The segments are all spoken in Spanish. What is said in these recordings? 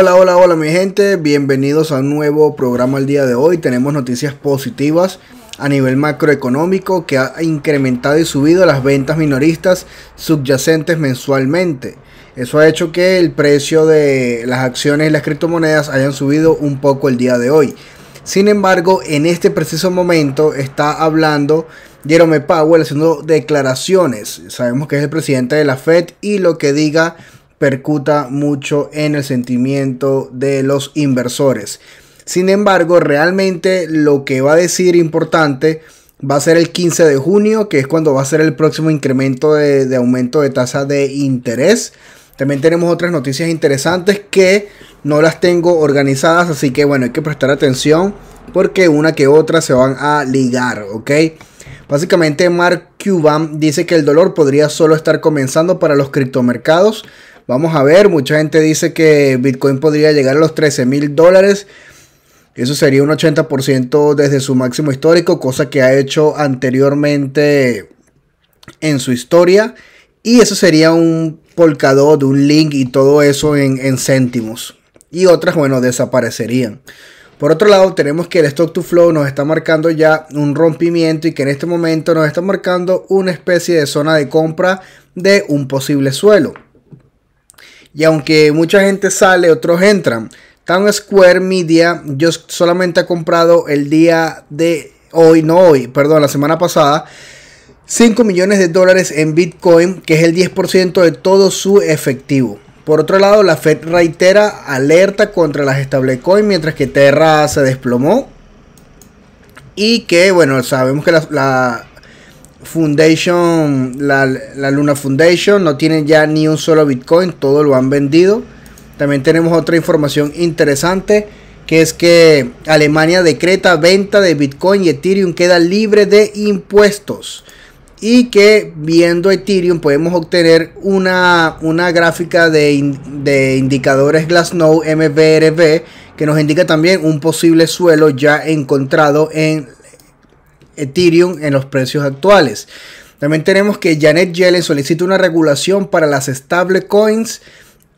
Hola, hola, hola mi gente, bienvenidos a un nuevo programa el día de hoy. Tenemos noticias positivas a nivel macroeconómico que ha incrementado y subido las ventas minoristas subyacentes mensualmente. Eso ha hecho que el precio de las acciones y las criptomonedas hayan subido un poco el día de hoy. Sin embargo, en este preciso momento está hablando Jerome Powell haciendo declaraciones. Sabemos que es el presidente de la Fed y lo que diga percuta mucho en el sentimiento de los inversores. Sin embargo, realmente lo que va a decir importante va a ser el 15 de junio, que es cuando va a ser el próximo incremento de, aumento de tasa de interés. También tenemos otras noticias interesantes que no las tengo organizadas, así que bueno, hay que prestar atención porque una que otra se van a ligar, ¿ok? Básicamente Mark Cuban dice que el dolor podría solo estar comenzando para los criptomercados Vamos a ver, mucha gente dice que Bitcoin podría llegar a los 13 mil dólares. Eso sería un 80% desde su máximo histórico, cosa que ha hecho anteriormente en su historia. Y eso sería un de un Link y todo eso en, en céntimos. Y otras, bueno, desaparecerían. Por otro lado, tenemos que el stock to flow nos está marcando ya un rompimiento y que en este momento nos está marcando una especie de zona de compra de un posible suelo. Y aunque mucha gente sale, otros entran. Town Square Media, yo solamente he comprado el día de hoy, no hoy, perdón, la semana pasada. 5 millones de dólares en Bitcoin, que es el 10% de todo su efectivo. Por otro lado, la Fed reitera alerta contra las stablecoins, mientras que Terra se desplomó. Y que, bueno, sabemos que la Foundation, la, Luna Foundation, no tienen ya ni un solo Bitcoin, todo lo han vendido. También tenemos otra información interesante, que es que Alemania decreta venta de Bitcoin y Ethereum queda libre de impuestos. Y que viendo Ethereum podemos obtener una, una gráfica de, de indicadores Glassnode MBRB que nos indica también un posible suelo ya encontrado en Ethereum en los precios actuales. También tenemos que Janet Yellen solicita una regulación para las stablecoins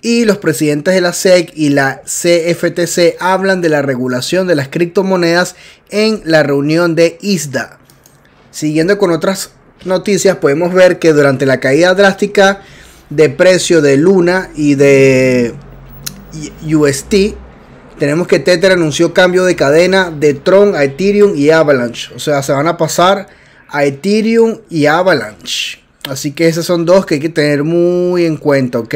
y los presidentes de la SEC y la CFTC hablan de la regulación de las criptomonedas en la reunión de ISDA. Siguiendo con otras noticias, podemos ver que durante la caída drástica de precio de Luna y de UST, tenemos que Tether anunció cambio de cadena de Tron a Ethereum y Avalanche. O sea, se van a pasar a Ethereum y Avalanche. Así que esos son dos que hay que tener muy en cuenta, ¿ok?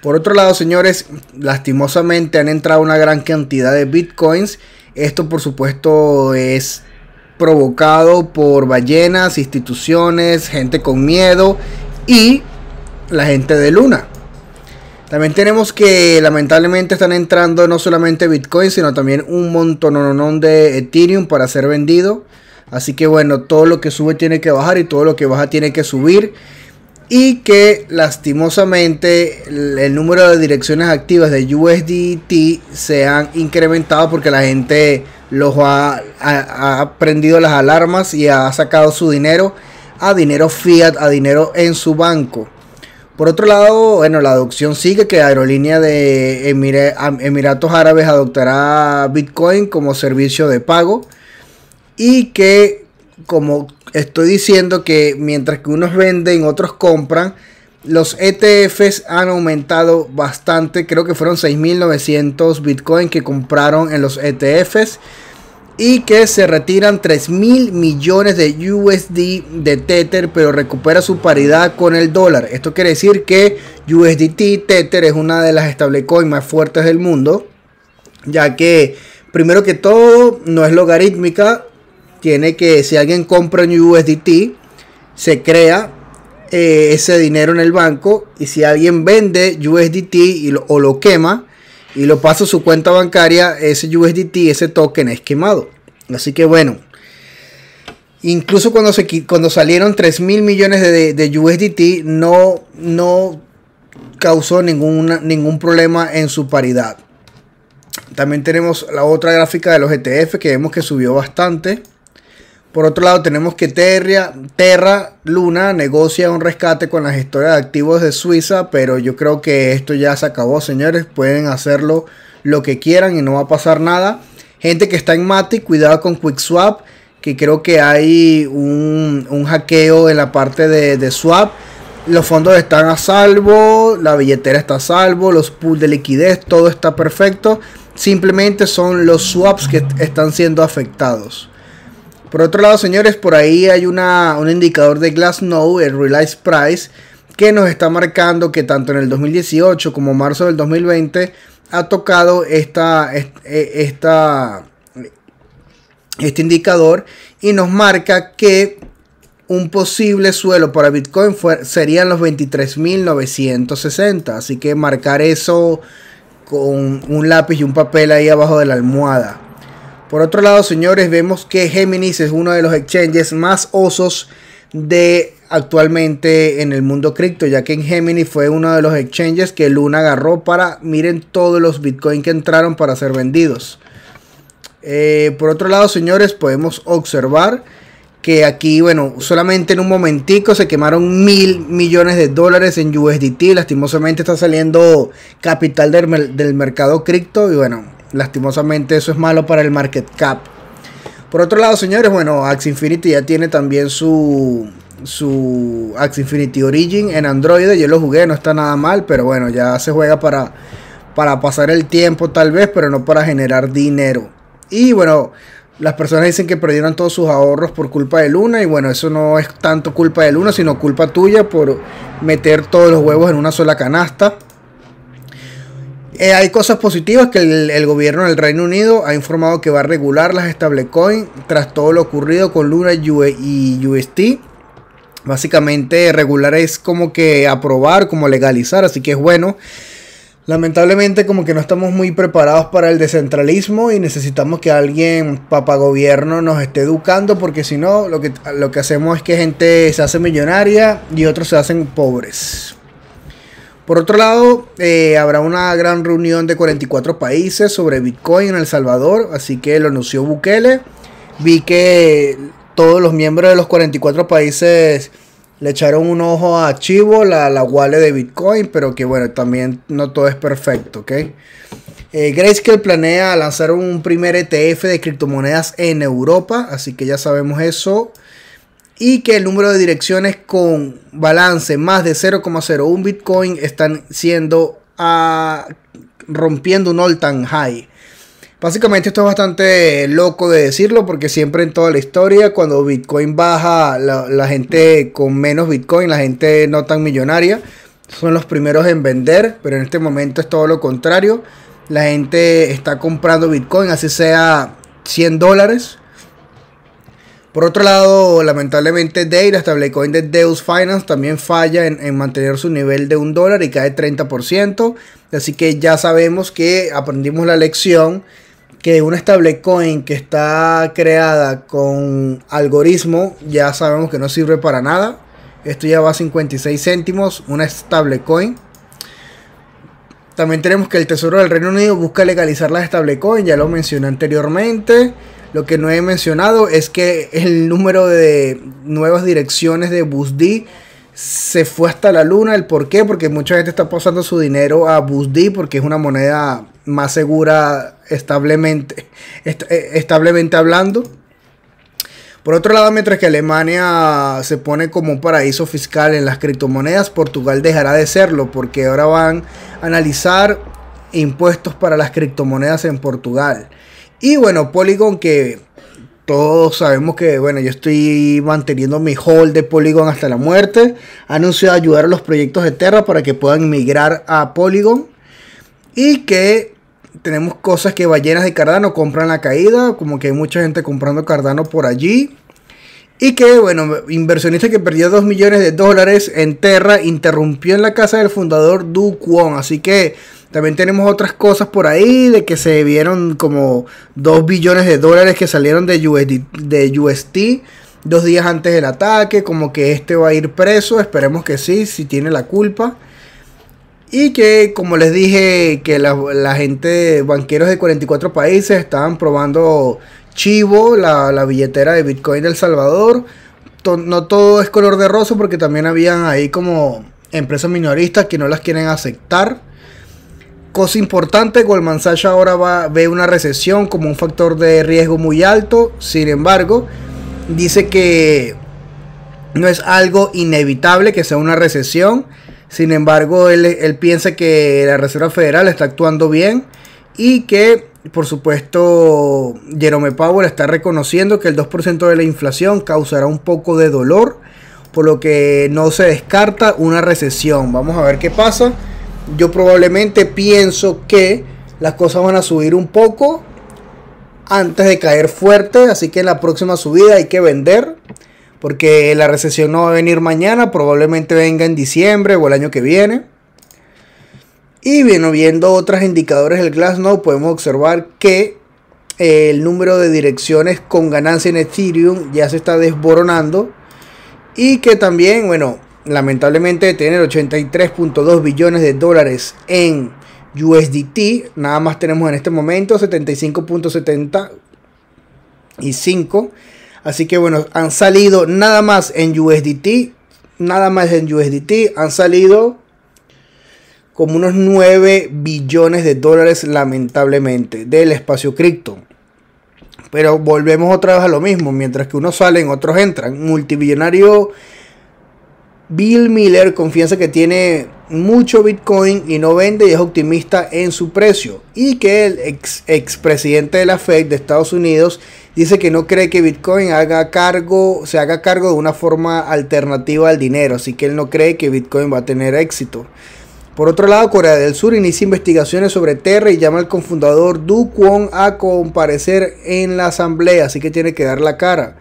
Por otro lado, señores, lastimosamente han entrado una gran cantidad de bitcoins. Esto, por supuesto, es provocado por ballenas, instituciones, gente con miedo y la gente de Luna. También tenemos que lamentablemente están entrando no solamente Bitcoin, sino también un montón de Ethereum para ser vendido. Así que bueno, todo lo que sube tiene que bajar y todo lo que baja tiene que subir. Y que lastimosamente el número de direcciones activas de USDT se han incrementado porque la gente los ha, aprendido ha prendido las alarmas y ha sacado su dinero a dinero fiat, a dinero en su banco. Por otro lado, bueno, la adopción sigue que aerolínea de Emiratos Árabes adoptará Bitcoin como servicio de pago y que, como estoy diciendo, que mientras que unos venden, otros compran, los ETFs han aumentado bastante, creo que fueron 6.900 Bitcoin que compraron en los ETFs y que se retiran 3 mil millones de USD de Tether, pero recupera su paridad con el dólar. Esto quiere decir que USDT Tether es una de las stablecoins más fuertes del mundo, ya que primero que todo no es logarítmica, tiene que si alguien compra un USDT se crea eh, ese dinero en el banco y si alguien vende USDT o lo quema y lo paso su cuenta bancaria, ese USDT, ese token es quemado. Así que bueno, incluso cuando, se, cuando salieron 3 mil millones de, USDT, no, no causó ningún problema en su paridad. También tenemos la otra gráfica de los ETF que vemos que subió bastante. Por otro lado, tenemos que Terra, Terra Luna negocia un rescate con la gestora de activos de Suiza, pero yo creo que esto ya se acabó, señores. Pueden hacerlo lo que quieran y no va a pasar nada. Gente que está en Matic, cuidado con QuickSwap, que creo que hay un, hackeo en la parte de, de Swap los fondos están a salvo, la billetera está a salvo, los pools de liquidez, todo está perfecto. Simplemente son los swaps que están siendo afectados. Por otro lado, señores, por ahí hay un indicador de Glassnode, el Realized Price, que nos está marcando que tanto en el 2018 como marzo del 2020 ha tocado esta, e, esta, este indicador y nos marca que un posible suelo para Bitcoin serían los 23.960. Así que marcar eso con un lápiz y un papel ahí abajo de la almohada. Por otro lado, señores, vemos que Géminis es uno de los exchanges más osos de actualmente en el mundo cripto, ya que en Géminis fue uno de los exchanges que Luna agarró para, miren todos los bitcoins que entraron para ser vendidos. Eh, por otro lado, señores, podemos observar que aquí, bueno, solamente en un momentico se quemaron mil millones de dólares en USDT. Lastimosamente está saliendo capital del mercado cripto y bueno, lastimosamente eso es malo para el market cap. Por otro lado, señores, bueno, Axe Infinity ya tiene también su, su Infinity Origin en Android. Yo lo jugué, no está nada mal, pero bueno, ya se juega para, para pasar el tiempo tal vez, pero no para generar dinero. Y bueno, las personas dicen que perdieron todos sus ahorros por culpa de Luna y bueno, eso no es tanto culpa de Luna, sino culpa tuya por meter todos los huevos en una sola canasta. Eh, hay cosas positivas que el, gobierno del Reino Unido ha informado que va a regular las stablecoins tras todo lo ocurrido con Luna e, y UST. Básicamente regular es como que aprobar, como legalizar, así que es bueno. Lamentablemente como que no estamos muy preparados para el descentralismo y necesitamos que alguien, papagobierno, nos esté educando porque si no lo que, lo que hacemos es que gente se hace millonaria y otros se hacen pobres. Por otro lado, eh, habrá una gran reunión de 44 países sobre Bitcoin en El Salvador, así que lo anunció Bukele. Vi que todos los miembros de los 44 países le echaron un ojo a Chivo, la, la wallet de Bitcoin, pero que bueno, también no todo es perfecto, ¿ok? Eh, Grayscale planea lanzar un primer ETF de criptomonedas en Europa, así que ya sabemos eso y que el número de direcciones con balance más de 0,01 Bitcoin están siendo ah, rompiendo un all-time high. Básicamente esto es bastante loco de decirlo porque siempre en toda la historia cuando Bitcoin baja, la, la, gente con menos Bitcoin, la gente no tan millonaria, son los primeros en vender, pero en este momento es todo lo contrario. La gente está comprando Bitcoin, así sea 100 dólares, por otro lado, lamentablemente la establecoin de Deus Finance, también falla en, mantener su nivel de un dólar y cae 30%. Así que ya sabemos que aprendimos la lección que una stablecoin que está creada con algoritmo ya sabemos que no sirve para nada. Esto ya va a 56 céntimos, una stablecoin. También tenemos que el Tesoro del Reino Unido busca legalizar las stablecoin, ya lo mencioné anteriormente. Lo que no he mencionado es que el número de nuevas direcciones de BusD se fue hasta la luna. ¿El por qué? Porque mucha gente está pasando su dinero a BusD porque es una moneda más segura establemente, eh, establemente hablando. Por otro lado, mientras que Alemania se pone como un paraíso fiscal en las criptomonedas, Portugal dejará de serlo porque ahora van a analizar impuestos para las criptomonedas en Portugal. Y bueno, Polygon que todos sabemos que, bueno, yo estoy manteniendo mi hold de Polygon hasta la muerte. Anunció ayudar a los proyectos de Terra para que puedan migrar a Polygon. Y que tenemos cosas que ballenas de Cardano compran la caída, como que hay mucha gente comprando Cardano por allí. Y que, bueno, inversionista que perdió 2 millones de dólares en Terra interrumpió en la casa del fundador Du Kwon. Así que también tenemos otras cosas por ahí de que se vieron como 2 billones de dólares que salieron de USD, UST dos días antes del ataque, como que este va a ir preso, esperemos que sí, si tiene la culpa. Y que, como les dije, que la, gente, banqueros de 44 países, estaban probando Chivo, la, billetera de Bitcoin del Salvador. no todo es color de rosa porque también habían ahí como empresas minoristas que no las quieren aceptar. Cosa importante, Goldman Sachs ahora va, ve una recesión como un factor de riesgo muy alto, sin embargo, dice que no es algo inevitable que sea una recesión, sin embargo, él piensa que la Reserva Federal está actuando bien y que, por supuesto, Jerome Powell está reconociendo que el 2% de la inflación causará un poco de dolor, por lo que no se descarta una recesión. Vamos a ver qué pasa yo probablemente pienso que las cosas van a subir un poco antes de caer fuerte, así que en la próxima subida hay que vender, porque la recesión no va a venir mañana, probablemente venga en diciembre o el año que viene. Y viendo otros indicadores del Glassnode, podemos observar que eh, el número de direcciones con ganancia en Ethereum ya se está desboronando y que también, bueno, lamentablemente tener 83.2 billones de dólares en USDT, nada más tenemos en este momento 75.75. Así que bueno, han salido nada más en USDT, nada más en USDT, han salido como unos 9 billones de dólares lamentablemente del espacio cripto. Pero volvemos otra vez a lo mismo, mientras que unos salen, otros entran. Multibillonario Bill Miller confiesa que tiene mucho Bitcoin y no vende y es optimista en su precio. Y que el ex, expresidente de la Fed de Estados Unidos dice que no cree que Bitcoin haga cargo, se haga cargo de una forma alternativa al dinero. Así que él no cree que Bitcoin va a tener éxito. Por otro lado, Corea del Sur inicia investigaciones sobre Terra y llama al confundador Du Kwon a comparecer en la asamblea, así que tiene que dar la cara.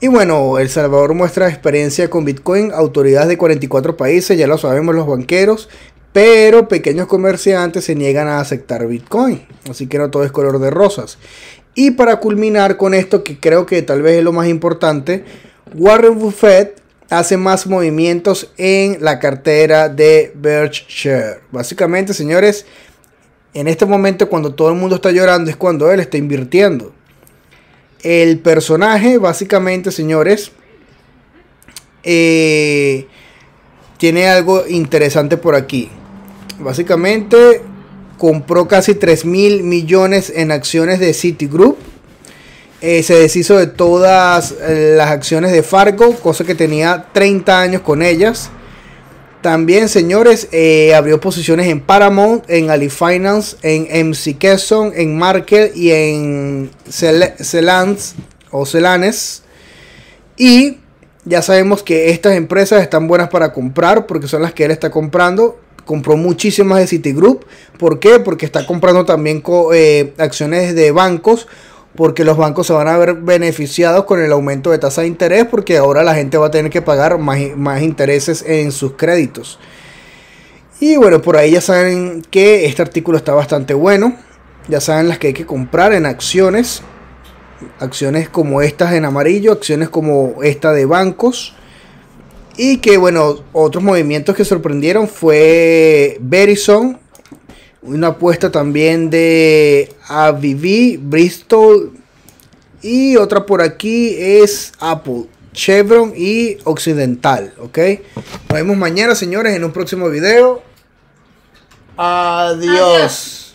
Y bueno, El Salvador muestra experiencia con Bitcoin, autoridades de 44 países, ya lo sabemos los banqueros, pero pequeños comerciantes se niegan a aceptar Bitcoin, así que no todo es color de rosas. Y para culminar con esto, que creo que tal vez es lo más importante, Warren Buffett hace más movimientos en la cartera de Berkshire. Básicamente, señores, en este momento cuando todo el mundo está llorando es cuando él está invirtiendo. El personaje, básicamente, señores, eh, tiene algo interesante por aquí. Básicamente, compró casi 3 mil millones en acciones de Citigroup. Eh, se deshizo de todas eh, las acciones de Fargo, cosa que tenía 30 años con ellas. También, señores, eh, abrió posiciones en Paramount, en Ali Finance, en MC en Market y en Celans o Celanes. Y ya sabemos que estas empresas están buenas para comprar porque son las que él está comprando. Compró muchísimas de Citigroup. ¿Por qué? Porque está comprando también eh, acciones de bancos porque los bancos se van a ver beneficiados con el aumento de tasa de interés porque ahora la gente va a tener que pagar más, intereses en sus créditos. Y bueno, por ahí ya saben que este artículo está bastante bueno. Ya saben las que hay que comprar en acciones. Acciones como estas en amarillo, acciones como esta de bancos. Y que bueno, otros movimientos que sorprendieron fue Verizon, una apuesta también de Avivi Bristol. Y otra por aquí es Apple, Chevron y Occidental. ¿Ok? Nos vemos mañana, señores, en un próximo video. Adiós.